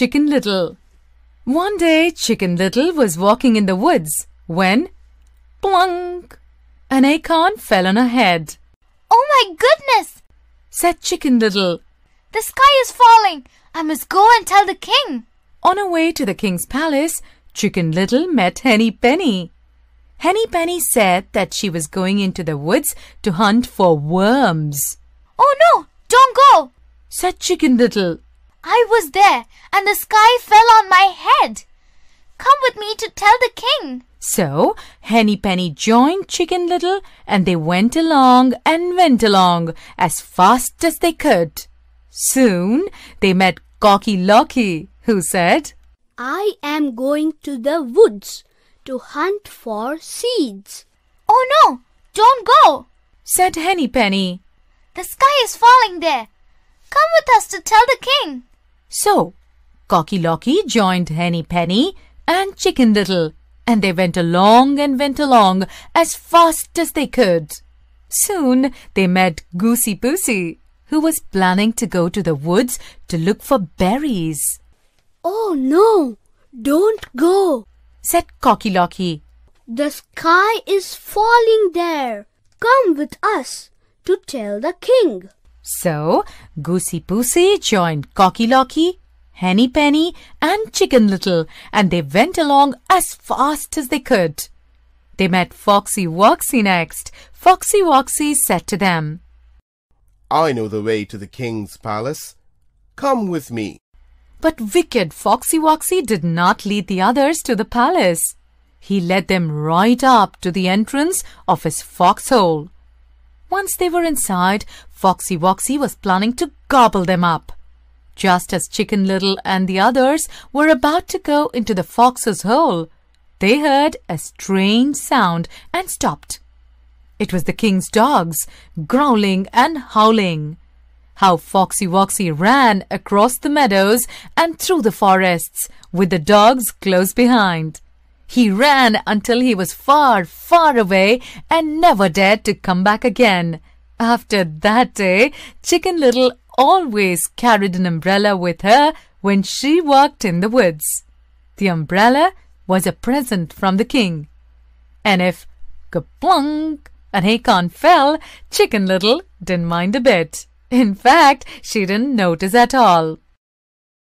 Chicken Little. One day, Chicken Little was walking in the woods when, plunk, an acorn fell on her head. Oh my goodness, said Chicken Little. The sky is falling. I must go and tell the king. On her way to the king's palace, Chicken Little met Henny Penny. Henny Penny said that she was going into the woods to hunt for worms. Oh no, don't go, said Chicken Little. I was there, and the sky fell on my head. Come with me to tell the king. So Henny Penny joined Chicken Little, and they went along and went along as fast as they could. Soon they met Cocky Locky, who said, I am going to the woods to hunt for seeds. Oh no, don't go, said Henny Penny. The sky is falling there. Come with us to tell the king. So Cocky Locky joined Henny Penny and Chicken Little, and they went along and went along as fast as they could. Soon they met Goosey Poosey, who was planning to go to the woods to look for berries. Oh no, don't go, said Cocky Locky. The sky is falling there. Come with us to tell the king. So Goosey Poosey joined Cocky Locky, Henny Penny and Chicken Little and they went along as fast as they could. They met Foxy Woxy next. Foxy Woxy said to them, I know the way to the king's palace. Come with me. But wicked Foxy Woxy did not lead the others to the palace. He led them right up to the entrance of his foxhole. Once they were inside, Foxy Woxy was planning to gobble them up. Just as Chicken Little and the others were about to go into the fox's hole, they heard a strange sound and stopped. It was the king's dogs, growling and howling. How Foxy Woxy ran across the meadows and through the forests, with the dogs close behind. He ran until he was far, far away and never dared to come back again. After that day, Chicken Little always carried an umbrella with her when she walked in the woods. The umbrella was a present from the king. And if kaplunk an acorn fell, Chicken Little didn't mind a bit. In fact, she didn't notice at all.